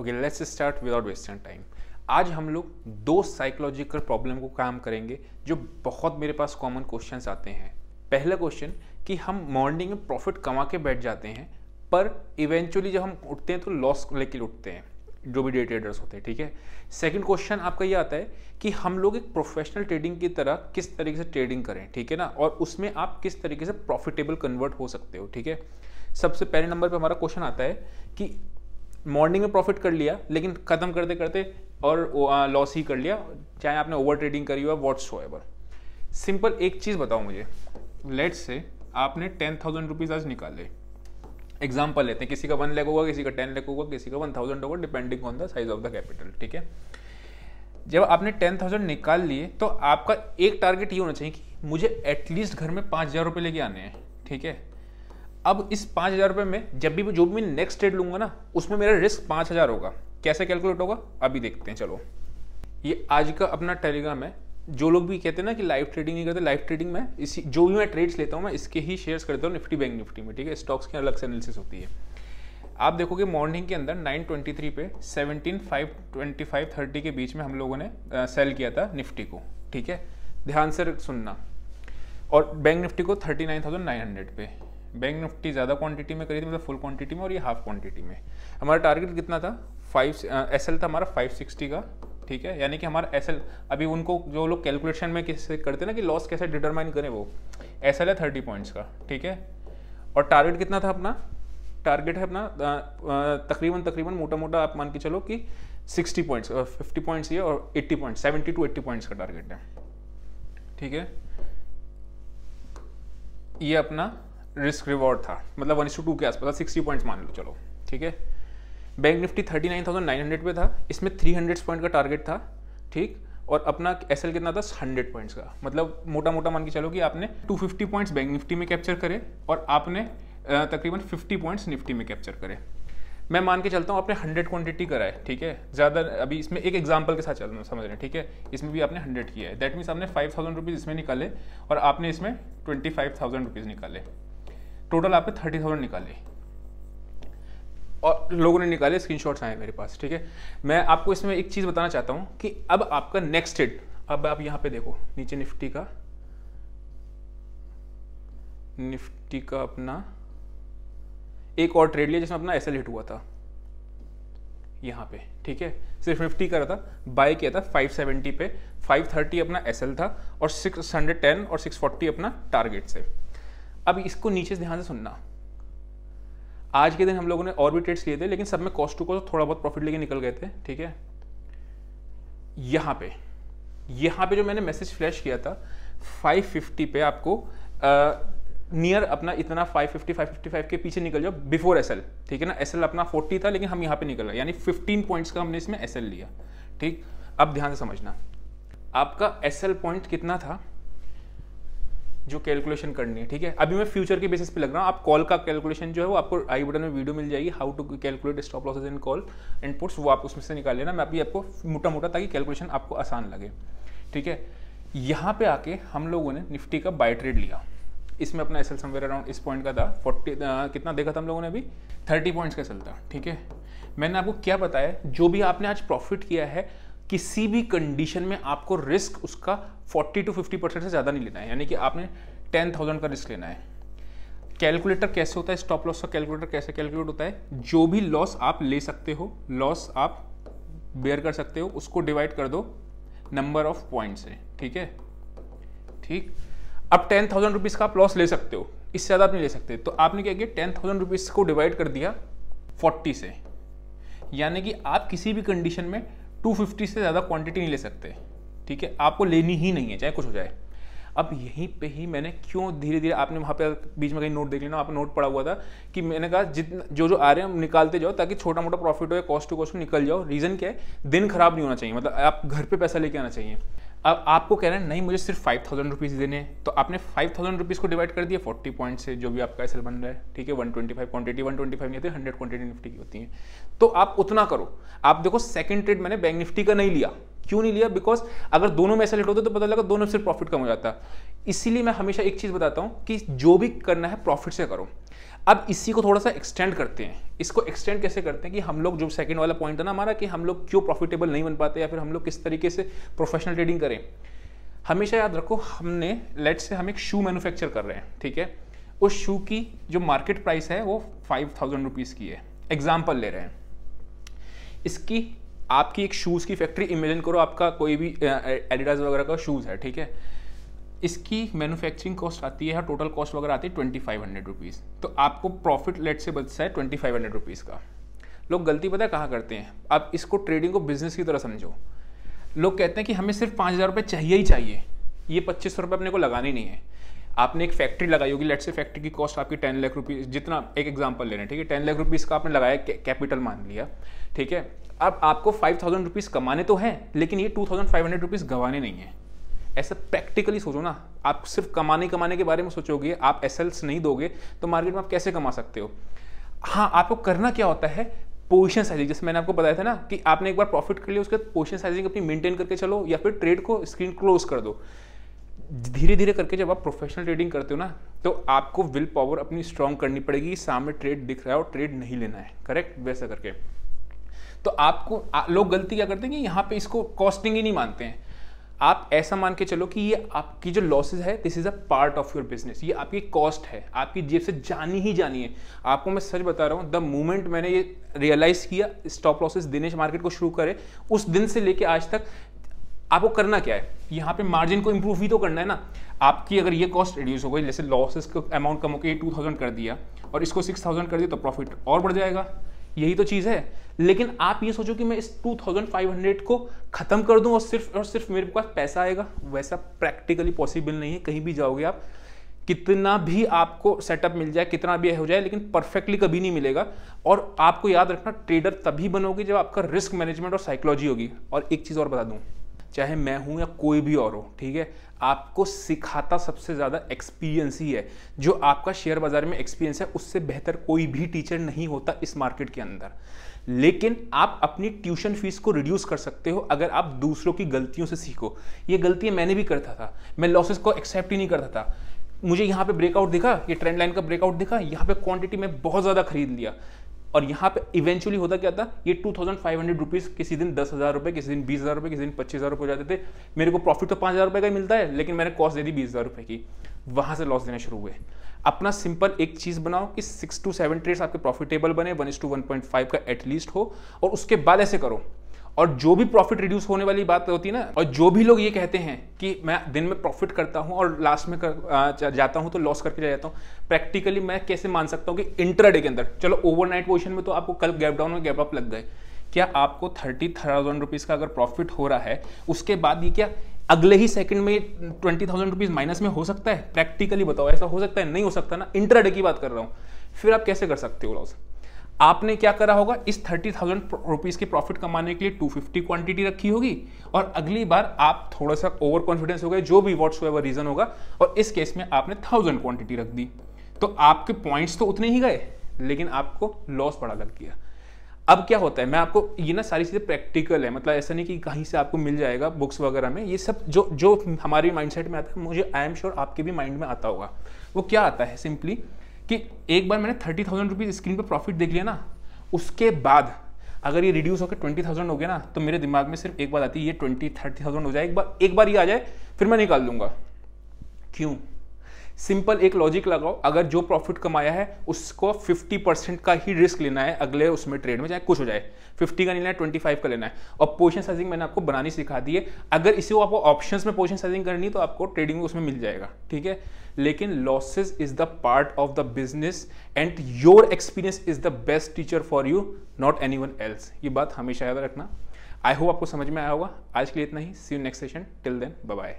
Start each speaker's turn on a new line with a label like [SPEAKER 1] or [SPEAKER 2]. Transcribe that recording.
[SPEAKER 1] okay let's start without wasting time आज हम लोग दो साइकोलॉजिकल प्रॉब्लम को काम करेंगे जो बहुत मेरे पास कॉमन क्वेश्चंस आते हैं पहला क्वेश्चन कि हम मॉर्निंग में प्रॉफिट कमा के बैठ जाते हैं पर इवेंचुअली जब हम उठते हैं तो लॉस लेके उठते हैं जो भी डे ट्रेडर्स होते हैं ठीक है सेकंड क्वेश्चन आपका ये आता है कि हम लोग एक प्रोफेशनल ट्रेडिंग की तरह किस तरीके से ट्रेडिंग करें ठीक है ना और उसमें आप किस तरीके से प्रॉफिटेबल कन्वर्ट हो सकते हो ठीक है सबसे पहले नंबर पे हमारा क्वेश्चन आता है कि मॉर्निंग में प्रॉफिट कर लिया लेकिन ख़त्म करते करते और लॉस ही कर लिया चाहे आपने ओवर ट्रेडिंग करी हुआ वॉट्स एवर सिंपल एक चीज़ बताओ मुझे लेट से आपने टेन थाउजेंड रुपीज़ आज निकाले एग्जाम्पल लेते हैं किसी का वन लैक होगा किसी का टेन लैक होगा किसी का वन थाउजेंड होगा depending on the size of the capital ठीक है जब आपने टेन थाउजेंड निकाल लिए तो आपका एक टारगेट ये होना चाहिए कि मुझे एटलीस्ट घर में पाँच हज़ार रुपये लेके आने हैं ठीक है अब इस पाँच हज़ार रुपये में जब भी जो भी मैं नेक्स्ट ट्रेड लूंगा ना उसमें मेरा रिस्क पाँच हज़ार होगा कैसे कैलकुलेट होगा अभी देखते हैं चलो ये आज का अपना टेलीग्राम है जो लोग भी कहते हैं ना कि लाइव ट्रेडिंग नहीं करते लाइव ट्रेडिंग में इसी जो भी मैं ट्रेड्स लेता हूँ मैं इसके ही शेयर्स करता हूँ निफ्टी बैंक निफ्टी में ठीक है स्टॉक्स की अलग से एनालिसिस होती है आप देखोगे मॉर्निंग के अंदर 923 पे 17 के बीच में हम लोगों ने सेल किया था निफ्टी को ठीक है ध्यान से सुनना और बैंक निफ्टी को 39,900 पे बैंक निफ्टी ज़्यादा क्वांटिटी में करी थी मतलब फुल क्वांटिटी में और ये हाफ क्वांटिटी में हमारा टारगेट कितना था फाइव एस uh, था हमारा फाइव सिक्सटी का ठीक है यानी कि हमारा एस अभी उनको जो लोग कैलकुलेशन में कैसे करते ना कि लॉस कैसे डिटरमाइन करें वो एस है थर्टी पॉइंट्स का ठीक है और टारगेट कितना था अपना टारगेट है अपना तकरीबन तकरीबन मोटा मोटा आप मान के चलो कि सिक्सटी पॉइंट्स फिफ्टी पॉइंट्स ये और eighty points seventy to eighty points का टारगेट है ठीक है ये अपना रिस्क रिवॉर्ड था मतलब वन टू के आसपास सिक्सटी पॉइंट्स मान लो चलो ठीक है Bank Nifty thirty nine thousand nine hundred पे था इसमें थ्री हंड्रेड पॉइंट का टारगेट था ठीक और अपना एस कितना था हंड्रेड पॉइंट्स का मतलब मोटा मोटा मान के चलो कि आपने two fifty points Bank Nifty में कैप्चर करे और आपने तकरीबन फिफ्टी पॉइंट्स निफ्टी में कैप्चर करे मैं मान के चलता हूँ आपने हंड्रेड क्वांटिटी करा है ठीक है ज़्यादा अभी इसमें एक एग्जाम्पल के साथ चल रहा समझ रहे हैं ठीक है इसमें भी आपने हंड्रेड किया है दैट मीन्स आपने फाइव थाउजेंड रुपीज़ इसमें निकाले और आपने इसमें ट्वेंटी फाइव थाउजेंड रुपीज़ निकाले टोटल आपने थर्टी थाउजेंड निकाले और लोगों ने निकाले स्क्रीनशॉट्स आए मेरे पास ठीक है मैं आपको इसमें एक चीज़ बताना चाहता हूं कि अब आपका नेक्स्ट हिट अब आप यहाँ पे देखो नीचे निफ्टी का निफ्टी का अपना एक और ट्रेड लिया जिसमें अपना एस हिट हुआ था यहाँ पे ठीक है सिर्फ निफ्टी करा था बाय किया था 570 पे 530 अपना एसएल था और 610 और 640 अपना टारगेट से अब इसको नीचे से ध्यान से सुनना आज के दिन हम लोगों ने और भी ट्रेड्स लिए थे लेकिन सब में कॉस्ट टू कॉस्ट थोड़ा बहुत प्रॉफिट लेके निकल गए थे ठीक है यहां पे यहां पे जो मैंने मैसेज फ्लैश किया था 550 पे आपको नियर अपना इतना 550 555 के पीछे निकल जाओ बिफोर एस ठीक है ना एस अपना 40 था लेकिन हम यहाँ पे निकल रहे यानी 15 पॉइंट्स का हमने इसमें एस लिया ठीक अब ध्यान से समझना आपका एस पॉइंट कितना था जो कैलकुलेशन करनी है ठीक है अभी मैं फ्यूचर के बेसिस पे लग रहा हूँ आप कॉल का कैलकुलेशन जो है वो आपको आई बटन में वीडियो मिल जाएगी how to calculate stop losses in call inputs वो आप उसमें से निकाल लेना मैं अभी आपको मोटा मोटा ताकि कैलकुलेशन आपको आसान लगे ठीक है यहाँ पे आके हम लोगों ने निफ्टी का बाय ट्रेड लिया इसमें अपना एस एल समवेयर अराउंड इस पॉइंट का था फोर्टी कितना देखा था हम लोगों ने अभी थर्टी पॉइंट्स का चलता था ठीक है मैंने आपको क्या बताया जो भी आपने आज प्रॉफिट किया है किसी भी कंडीशन में आपको रिस्क उसका 40 टू 50 परसेंट से ज़्यादा नहीं लेना है यानी कि आपने 10,000 का रिस्क लेना है कैलकुलेटर कैसे होता है स्टॉप लॉस का कैलकुलेटर कैसे कैलकुलेट होता है जो भी लॉस आप ले सकते हो लॉस आप बेयर कर सकते हो उसको डिवाइड कर दो नंबर ऑफ पॉइंट से ठीक है ठीक अब टेन थाउजेंड रुपीज़ का आप लॉस ले सकते हो इससे ज़्यादा आप नहीं ले सकते तो आपने क्या किया टेन थाउजेंड रुपीज़ को डिवाइड कर दिया फोर्टी से यानी कि आप किसी भी कंडीशन में 250 से ज़्यादा क्वांटिटी नहीं ले सकते ठीक है आपको लेनी ही नहीं है चाहे कुछ हो जाए अब यहीं पे ही मैंने क्यों धीरे धीरे आपने वहाँ पे बीच में कहीं नोट देख लेना आपने नोट पड़ा हुआ था कि मैंने कहा जितना जो जो आ रहे हैं निकालते जाओ ताकि छोटा मोटा प्रॉफिट हो या कॉस्ट टू कॉस्ट निकल जाओ रीज़न क्या है दिन खराब नहीं होना चाहिए मतलब आप घर पे पैसा लेके आना चाहिए अब आपको कह रहे हैं नहीं मुझे सिर्फ फाइव थाउजेंड रुपीज़ देने तो आपने फाइव थाउजेंड रुपीज़ को डिवाइड कर दिया फोर्टी पॉइंट से जो भी आपका ऐसे बन रहा है ठीक है one twenty five quantity one twenty five नहीं होती हंड्रेड क्वान्टिटी निफ्टी की होती है तो आप उतना करो आप देखो सेकंड ट्रेड मैंने बैंक निफ्टी का नहीं लिया क्यों नहीं लिया बिकॉज अगर दोनों में ऐसा लेट होते तो पता लगा दोनों सिर्फ प्रॉफिट कम हो जाता इसीलिए मैं हमेशा एक चीज़ बताता हूँ कि जो भी करना है प्रॉफिट से करो अब इसी को थोड़ा सा एक्सटेंड करते हैं इसको एक्सटेंड कैसे करते हैं कि हम लोग जो सेकंड वाला पॉइंट है ना हमारा कि हम लोग क्यों प्रॉफिटेबल नहीं बन पाते या फिर हम लोग किस तरीके से प्रोफेशनल ट्रेडिंग करें हमेशा याद रखो हमने लेट से हम एक शू मैन्युफैक्चर कर रहे हैं ठीक है उस शू की जो मार्केट प्राइस है वो फाइव थाउजेंड रुपीज़ की है एग्जाम्पल ले रहे हैं इसकी आपकी एक शूज़ की फैक्ट्री इमेजिन करो आपका कोई भी एडिडास वगैरह का शूज़ है ठीक है इसकी मैन्युफैक्चरिंग कॉस्ट आती है और टोटल कॉस्ट वगैरह आती है ट्वेंटी फाइव हंड्रेड रुपीज़ तो आपको प्रॉफिट लेट से बचता है ट्वेंटी फाइव हंड्रेड रुपीज़ का लोग गलती पता है कहाँ करते हैं आप इसको ट्रेडिंग को बिजनेस की तरह समझो लोग कहते हैं कि हमें सिर्फ पाँच हज़ार रुपये चाहिए ही चाहिए ये पच्चीस सौ रुपये अपने को लगाने नहीं है आपने एक फैक्ट्री लगाई होगी लेट से फैक्ट्री की कॉस्ट आपकी टेन लाख रुपीज़ जितना एक एग्जाम्पल ले रहे हैं ठीक है टेन लाख रुपीज़ का आपने लगाया कैपिटल मान लिया ठीक है अब आपको फाइव थाउजेंड रुपीज़ कमाने तो हैं लेकिन ये two thousand five hundred rupees गंवाने नहीं है ऐसे प्रैक्टिकली सोचो ना आप सिर्फ कमाने कमाने के बारे में सोचोगे आप एस नहीं दोगे तो मार्केट में आप कैसे कमा सकते हो हाँ आपको करना क्या होता है पोजिशन साइजिंग जैसे मैंने आपको बताया था ना कि आपने एक बार प्रॉफिट कर लिया उसके पोजिशन साइजिंग अपनी मेंटेन करके चलो या फिर ट्रेड को स्क्रीन क्लोज कर दो धीरे धीरे करके जब आप प्रोफेशनल ट्रेडिंग करते हो ना तो आपको विल पावर अपनी स्ट्रांग करनी पड़ेगी सामने ट्रेड दिख रहा है और ट्रेड नहीं लेना है करेक्ट वैसा करके तो आपको आ, लोग गलती क्या करते हैं कि यहाँ पे इसको कॉस्टिंग ही नहीं मानते हैं आप ऐसा मान के चलो कि ये आपकी जो लॉसेज है this is a part of your business ये आपकी कॉस्ट है आपकी जेब से जानी ही जानी है आपको मैं सच बता रहा हूँ द मोमेंट मैंने ये रियलाइज किया स्टॉप लॉसेज दिनेश मार्केट को शुरू करे उस दिन से लेके आज तक आपको करना क्या है यहाँ पे मार्जिन को इंप्रूव ही तो करना है ना आपकी अगर ये कॉस्ट रिड्यूस हो गई जैसे लॉसेस का अमाउंट कम होकर टू थाउजेंड कर दिया और इसको सिक्स थाउजेंड कर दिया तो प्रॉफिट और बढ़ जाएगा यही तो चीज़ है लेकिन आप ये सोचो कि मैं इस 2500 को ख़त्म कर दूं और सिर्फ और सिर्फ मेरे पास पैसा आएगा वैसा प्रैक्टिकली पॉसिबल नहीं है कहीं भी जाओगे आप कितना भी आपको सेटअप मिल जाए कितना भी हो जाए लेकिन परफेक्टली कभी नहीं मिलेगा और आपको याद रखना ट्रेडर तभी बनोगे जब आपका रिस्क मैनेजमेंट और साइकोलॉजी होगी और एक चीज़ और बता दूँ चाहे मैं हूँ या कोई भी और हो ठीक है आपको सिखाता सबसे ज़्यादा एक्सपीरियंस ही है जो आपका शेयर बाज़ार में एक्सपीरियंस है उससे बेहतर कोई भी टीचर नहीं होता इस मार्केट के अंदर लेकिन आप अपनी ट्यूशन फीस को रिड्यूस कर सकते हो अगर आप दूसरों की गलतियों से सीखो ये गलतियां मैंने भी करता था मैं लॉसेस को एक्सेप्ट ही नहीं करता था मुझे यहाँ पे ब्रेकआउट दिखा ये ट्रेंड लाइन का ब्रेकआउट दिखा यहाँ पे क्वांटिटी में बहुत ज़्यादा खरीद लिया और यहाँ पे इवेंचुअली होता क्या था ये two thousand five hundred rupees किसी दिन दस हज़ार रुपये किसी दिन बीस हज़ार रुपये किसी दिन पच्चीस हज़ार रुपये हो जाते थे मेरे को प्रॉफिट तो पाँच हज़ार रुपये का ही मिलता है लेकिन मैंने कॉस्ट दे दी बीस हज़ार रुपये की वहाँ से लॉस देने शुरू हुए अपना सिंपल एक चीज़ बनाओ कि सिक्स टू सेवन ट्रेड्स आपके प्रॉफिटेबल बने one two one point five का एटलीस्ट हो और उसके बाद ऐसे करो और जो भी प्रॉफिट रिड्यूस होने वाली बात होती है ना और जो भी लोग ये कहते हैं कि मैं दिन में प्रॉफिट करता हूँ और लास्ट में कर, जाता हूँ तो लॉस करके जा जाता हूँ प्रैक्टिकली मैं कैसे मान सकता हूँ कि इंटरडे के अंदर चलो ओवरनाइट पोजिशन में तो आपको कल गैप डाउन और गैप अप लग गए क्या आपको थर्टी थाउजेंड रुपीज़ का अगर प्रॉफिट हो रहा है उसके बाद ये क्या अगले ही सेकंड में ट्वेंटी थाउजेंड रुपीज माइनस में हो सकता है प्रैक्टिकली बताओ ऐसा हो सकता है नहीं हो सकता ना इंटरडे की बात कर रहा हूं फिर आप कैसे कर सकते हो लॉस आपने क्या करा होगा इस थर्टी थाउजेंड रुपीज़ की प्रॉफिट कमाने के लिए टू फिफ्टी क्वांटिटी रखी होगी और अगली बार आप थोड़ा सा ओवर कॉन्फिडेंस हो गए जो भी वॉट्स एवर रीज़न होगा और इस केस में आपने थाउजेंड क्वांटिटी रख दी तो आपके पॉइंट्स तो उतने ही गए लेकिन आपको लॉस बड़ा लग गया अब क्या होता है मैं आपको ये ना सारी चीज़ें प्रैक्टिकल है मतलब ऐसा नहीं कि कहीं से आपको मिल जाएगा बुक्स वगैरह में ये सब जो जो हमारे माइंडसेट में आता है मुझे आई एम श्योर आपके भी माइंड में आता होगा वो क्या आता है सिंपली कि एक बार मैंने थर्टी थाउजेंड रुपीज़ स्क्रीन पर प्रॉफिट देख लिया ना उसके बाद अगर ये रिड्यूस होकर ट्वेंटी थाउजेंड हो गया ना तो मेरे दिमाग में सिर्फ एक बात आती है ये ट्वेंटी थर्टी थाउजेंड हो जाए एक बार एक बार ये आ जाए फिर मैं निकाल दूंगा क्यों सिंपल एक लॉजिक लगाओ अगर जो प्रॉफिट कमाया है उसको 50 परसेंट का ही रिस्क लेना है अगले उसमें ट्रेड में चाहे कुछ हो जाए 50 का नहीं लेना है 25 का लेना है और पोजिशन साइजिंग मैंने आपको बनानी सिखा दी है अगर इसी को आपको ऑप्शंस में पोजिशन साइजिंग करनी है तो आपको ट्रेडिंग में उसमें मिल जाएगा ठीक है लेकिन losses is the part of the business and your experience is the best teacher for you not any else ये बात हमेशा याद रखना आई होप आपको समझ में आया होगा आज के लिए इतना ही see you next session till then bye